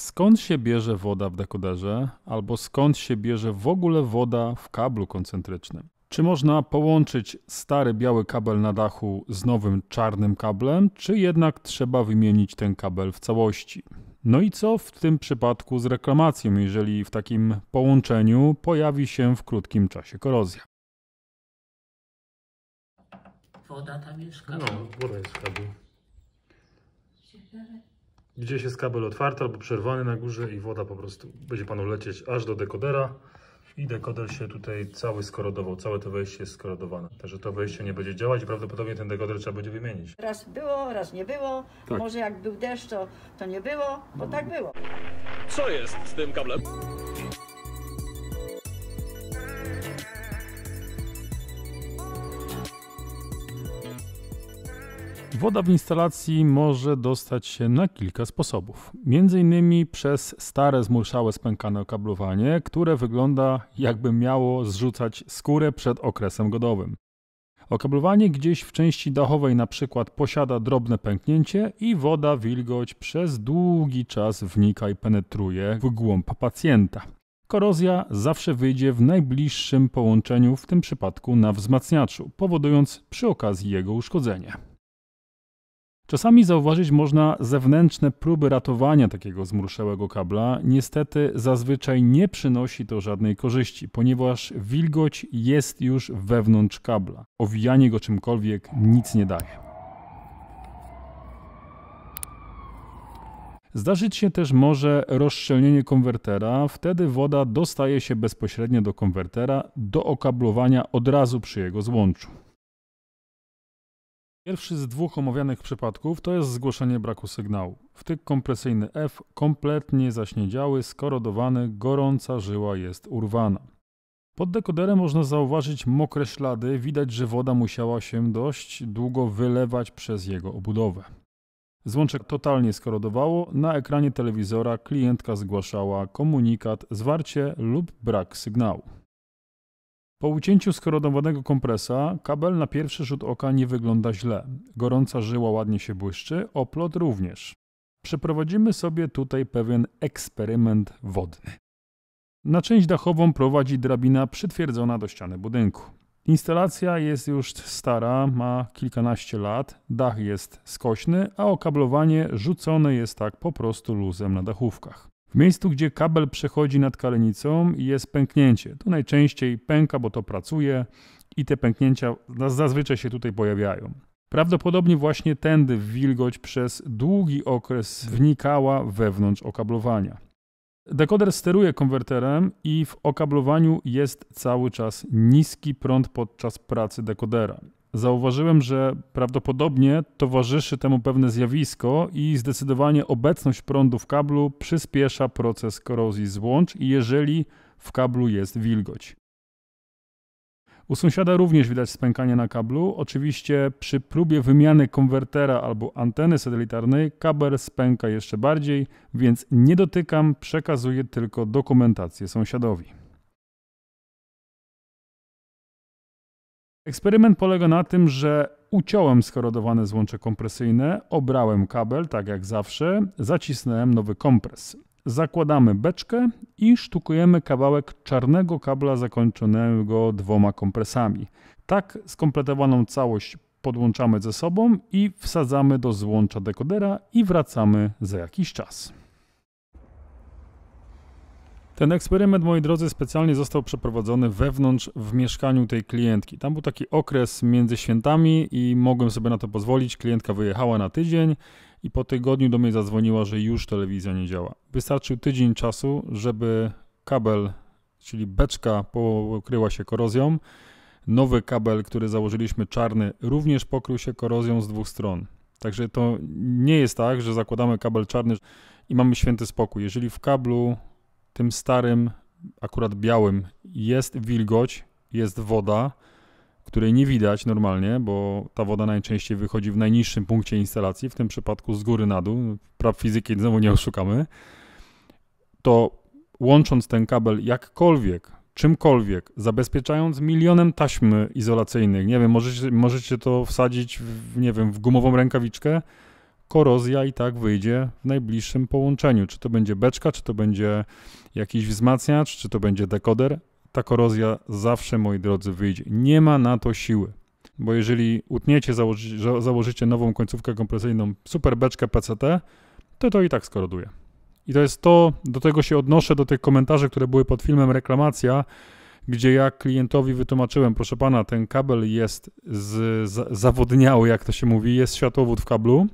skąd się bierze woda w dekoderze, albo skąd się bierze w ogóle woda w kablu koncentrycznym. Czy można połączyć stary biały kabel na dachu z nowym czarnym kablem, czy jednak trzeba wymienić ten kabel w całości? No i co w tym przypadku z reklamacją, jeżeli w takim połączeniu pojawi się w krótkim czasie korozja? Woda tam jest kabel. No, woda jest w kabel. Gdzieś jest kabel otwarty albo przerwany na górze i woda po prostu będzie panu lecieć aż do dekodera. I dekoder się tutaj cały skorodował, całe to wejście jest skorodowane. Także to wejście nie będzie działać i prawdopodobnie ten dekoder trzeba będzie wymienić. Raz było, raz nie było. Tak. Może jak był deszcz, to, to nie było, bo tak było. Co jest z tym kablem? Woda w instalacji może dostać się na kilka sposobów. Między innymi przez stare, zmulszałe, spękane okablowanie, które wygląda jakby miało zrzucać skórę przed okresem godowym. Okablowanie gdzieś w części dachowej na przykład posiada drobne pęknięcie i woda, wilgoć przez długi czas wnika i penetruje w głąb pacjenta. Korozja zawsze wyjdzie w najbliższym połączeniu, w tym przypadku na wzmacniaczu, powodując przy okazji jego uszkodzenie. Czasami zauważyć można zewnętrzne próby ratowania takiego zmruszałego kabla. Niestety zazwyczaj nie przynosi to żadnej korzyści, ponieważ wilgoć jest już wewnątrz kabla. Owijanie go czymkolwiek nic nie daje. Zdarzyć się też może rozszczelnienie konwertera, wtedy woda dostaje się bezpośrednio do konwertera do okablowania od razu przy jego złączu. Pierwszy z dwóch omawianych przypadków to jest zgłoszenie braku sygnału. Wtyk kompresyjny F kompletnie zaśniedziały, skorodowany, gorąca żyła jest urwana. Pod dekoderem można zauważyć mokre ślady, widać, że woda musiała się dość długo wylewać przez jego obudowę. Złącze totalnie skorodowało, na ekranie telewizora klientka zgłaszała komunikat zwarcie lub brak sygnału. Po ucięciu skorodowanego kompresa kabel na pierwszy rzut oka nie wygląda źle. Gorąca żyła ładnie się błyszczy, oplot również. Przeprowadzimy sobie tutaj pewien eksperyment wodny. Na część dachową prowadzi drabina przytwierdzona do ściany budynku. Instalacja jest już stara, ma kilkanaście lat, dach jest skośny, a okablowanie rzucone jest tak po prostu luzem na dachówkach. W miejscu, gdzie kabel przechodzi nad kalenicą jest pęknięcie. to najczęściej pęka, bo to pracuje i te pęknięcia zazwyczaj się tutaj pojawiają. Prawdopodobnie właśnie tędy wilgoć przez długi okres wnikała wewnątrz okablowania. Dekoder steruje konwerterem i w okablowaniu jest cały czas niski prąd podczas pracy dekodera zauważyłem, że prawdopodobnie towarzyszy temu pewne zjawisko i zdecydowanie obecność prądu w kablu przyspiesza proces korozji złącz, jeżeli w kablu jest wilgoć. U sąsiada również widać spękanie na kablu. Oczywiście przy próbie wymiany konwertera albo anteny satelitarnej kabel spęka jeszcze bardziej, więc nie dotykam, przekazuję tylko dokumentację sąsiadowi. Eksperyment polega na tym, że uciąłem skorodowane złącze kompresyjne, obrałem kabel, tak jak zawsze, zacisnąłem nowy kompres. Zakładamy beczkę i sztukujemy kawałek czarnego kabla zakończonego dwoma kompresami. Tak skompletowaną całość podłączamy ze sobą i wsadzamy do złącza dekodera i wracamy za jakiś czas. Ten eksperyment, moi drodzy, specjalnie został przeprowadzony wewnątrz w mieszkaniu tej klientki. Tam był taki okres między świętami i mogłem sobie na to pozwolić. Klientka wyjechała na tydzień i po tygodniu do mnie zadzwoniła, że już telewizja nie działa. Wystarczył tydzień czasu, żeby kabel, czyli beczka pokryła się korozją. Nowy kabel, który założyliśmy czarny, również pokrył się korozją z dwóch stron. Także to nie jest tak, że zakładamy kabel czarny i mamy święty spokój. Jeżeli w kablu tym starym, akurat białym, jest wilgoć, jest woda, której nie widać normalnie, bo ta woda najczęściej wychodzi w najniższym punkcie instalacji, w tym przypadku z góry na dół. Praw fizyki znowu nie oszukamy. To łącząc ten kabel jakkolwiek, czymkolwiek, zabezpieczając milionem taśmy izolacyjnych, nie wiem, możecie, możecie to wsadzić w, nie wiem, w gumową rękawiczkę, korozja i tak wyjdzie w najbliższym połączeniu. Czy to będzie beczka, czy to będzie jakiś wzmacniacz, czy to będzie dekoder. Ta korozja zawsze, moi drodzy, wyjdzie. Nie ma na to siły. Bo jeżeli utniecie, założycie nową końcówkę kompresyjną, super beczkę PCT, to to i tak skoroduje. I to jest to, do tego się odnoszę, do tych komentarzy, które były pod filmem Reklamacja, gdzie ja klientowi wytłumaczyłem, proszę pana, ten kabel jest z, z, zawodniały, jak to się mówi, jest światłowód w kablu,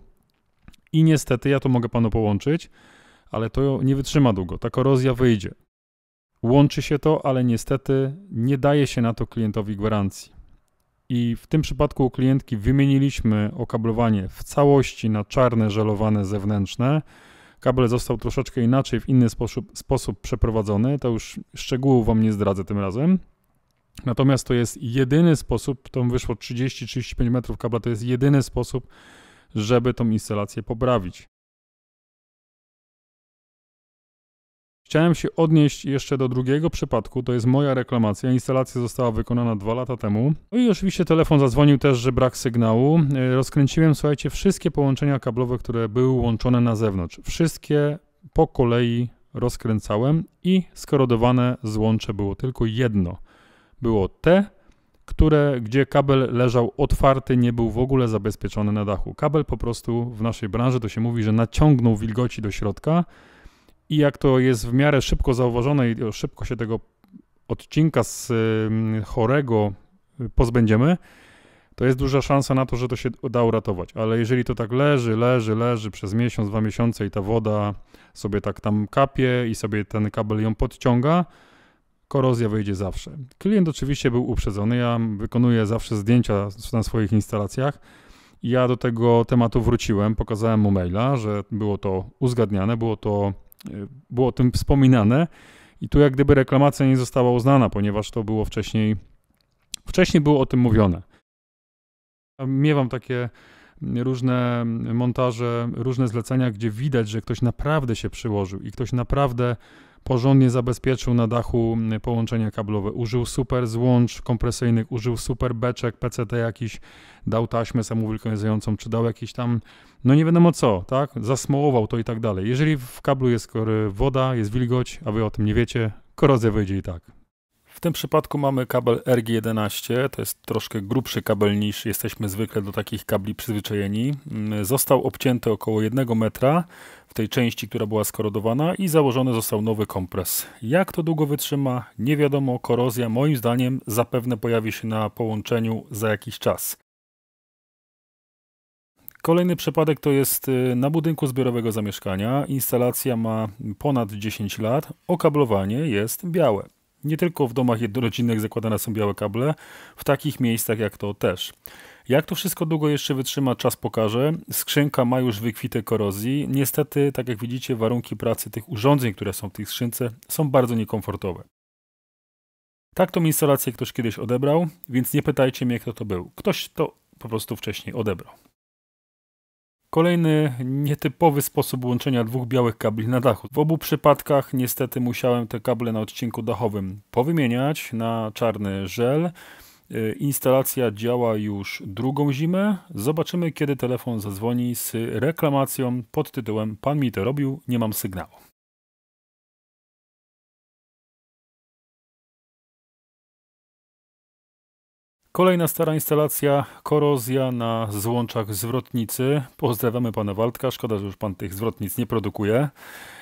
i niestety, ja to mogę panu połączyć, ale to nie wytrzyma długo. Ta korozja wyjdzie. Łączy się to, ale niestety nie daje się na to klientowi gwarancji. I w tym przypadku u klientki wymieniliśmy okablowanie w całości na czarne żelowane zewnętrzne. Kabel został troszeczkę inaczej, w inny sposób, sposób przeprowadzony. To już szczegółów Wam nie zdradzę tym razem. Natomiast to jest jedyny sposób, to wyszło 30-35 metrów kabla, to jest jedyny sposób, żeby tą instalację poprawić. Chciałem się odnieść jeszcze do drugiego przypadku, to jest moja reklamacja. Instalacja została wykonana dwa lata temu. No i oczywiście telefon zadzwonił też, że brak sygnału. E, rozkręciłem, słuchajcie, wszystkie połączenia kablowe, które były łączone na zewnątrz. Wszystkie po kolei rozkręcałem i skorodowane złącze było tylko jedno. Było te które, gdzie kabel leżał otwarty, nie był w ogóle zabezpieczony na dachu. Kabel po prostu w naszej branży to się mówi, że naciągnął wilgoci do środka i jak to jest w miarę szybko zauważone i szybko się tego odcinka z mm, chorego y, pozbędziemy, to jest duża szansa na to, że to się da uratować. Ale jeżeli to tak leży, leży, leży przez miesiąc, dwa miesiące i ta woda sobie tak tam kapie i sobie ten kabel ją podciąga, korozja wyjdzie zawsze. Klient oczywiście był uprzedzony, ja wykonuję zawsze zdjęcia na swoich instalacjach. Ja do tego tematu wróciłem, pokazałem mu maila, że było to uzgadniane, było, to, e, było o tym wspominane i tu jak gdyby reklamacja nie została uznana, ponieważ to było wcześniej, wcześniej było o tym mówione. Miewam takie różne montaże, różne zlecenia, gdzie widać, że ktoś naprawdę się przyłożył i ktoś naprawdę porządnie zabezpieczył na dachu połączenia kablowe. Użył super złącz kompresyjnych, użył super beczek, PCT jakiś, dał taśmę samowilkonizującą, czy dał jakiś tam, no nie wiadomo co, tak? Zasmołował to i tak dalej. Jeżeli w kablu jest woda, jest wilgoć, a wy o tym nie wiecie, korozja wyjdzie i tak. W tym przypadku mamy kabel RG11, to jest troszkę grubszy kabel niż jesteśmy zwykle do takich kabli przyzwyczajeni. Został obcięty około 1 metra, tej części, która była skorodowana i założony został nowy kompres. Jak to długo wytrzyma? Nie wiadomo, korozja moim zdaniem zapewne pojawi się na połączeniu za jakiś czas. Kolejny przypadek to jest y, na budynku zbiorowego zamieszkania. Instalacja ma ponad 10 lat, okablowanie jest białe. Nie tylko w domach jednorodzinnych zakładane są białe kable, w takich miejscach jak to też. Jak to wszystko długo jeszcze wytrzyma, czas pokaże. Skrzynka ma już wykwite korozji. Niestety, tak jak widzicie, warunki pracy tych urządzeń, które są w tej skrzynce, są bardzo niekomfortowe. Tak tą instalację ktoś kiedyś odebrał, więc nie pytajcie mnie, kto to był. Ktoś to po prostu wcześniej odebrał. Kolejny nietypowy sposób łączenia dwóch białych kabli na dachu. W obu przypadkach niestety musiałem te kable na odcinku dachowym powymieniać na czarny żel. Y, instalacja działa już drugą zimę. Zobaczymy, kiedy telefon zadzwoni z reklamacją pod tytułem Pan mi to robił, nie mam sygnału. Kolejna stara instalacja, korozja na złączach zwrotnicy. Pozdrawiamy pana Waldka, szkoda, że już pan tych zwrotnic nie produkuje.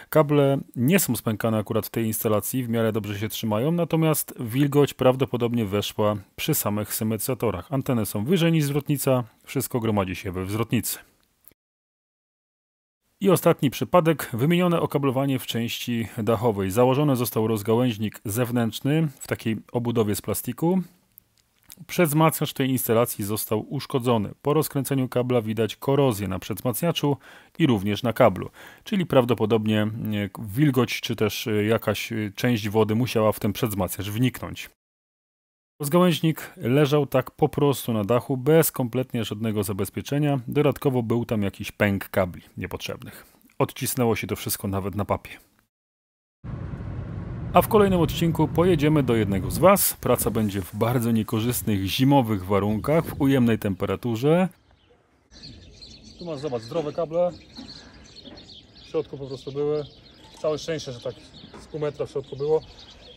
Kable nie są spękane akurat w tej instalacji, w miarę dobrze się trzymają, natomiast wilgoć prawdopodobnie weszła przy samych symetryzatorach. Anteny są wyżej niż zwrotnica, wszystko gromadzi się we zwrotnicy. I ostatni przypadek, wymienione okablowanie w części dachowej. Założony został rozgałęźnik zewnętrzny w takiej obudowie z plastiku. Przedwzmacniacz tej instalacji został uszkodzony. Po rozkręceniu kabla widać korozję na przedwzmacniaczu i również na kablu, czyli prawdopodobnie wilgoć czy też e, jakaś e, część wody musiała w ten przedwzmacniacz wniknąć. Rozgałęźnik leżał tak po prostu na dachu, bez kompletnie żadnego zabezpieczenia. Dodatkowo był tam jakiś pęk kabli niepotrzebnych. Odcisnęło się to wszystko nawet na papie. A w kolejnym odcinku pojedziemy do jednego z Was. Praca będzie w bardzo niekorzystnych zimowych warunkach, w ujemnej temperaturze. Tu masz, zobacz, zdrowe kable. W środku po prostu były. Całe szczęście, że tak z pół metra w środku było.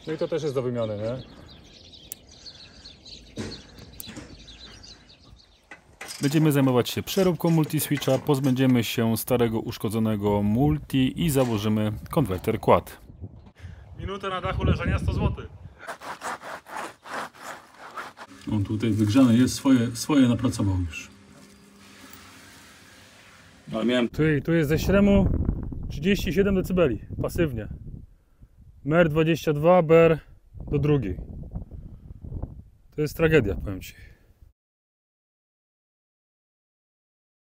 No i to też jest do wymiany, nie? Będziemy zajmować się przeróbką multiswitcha, pozbędziemy się starego uszkodzonego multi i założymy konwerter quad. Minutę na dachu leżenia 100 zł. On tutaj wygrzany jest, swoje, swoje napracował już. Ale miałem... Tu, tu jest ze śremu 37 dB pasywnie. MER 22, BER do drugiej. To jest tragedia, powiem Ci.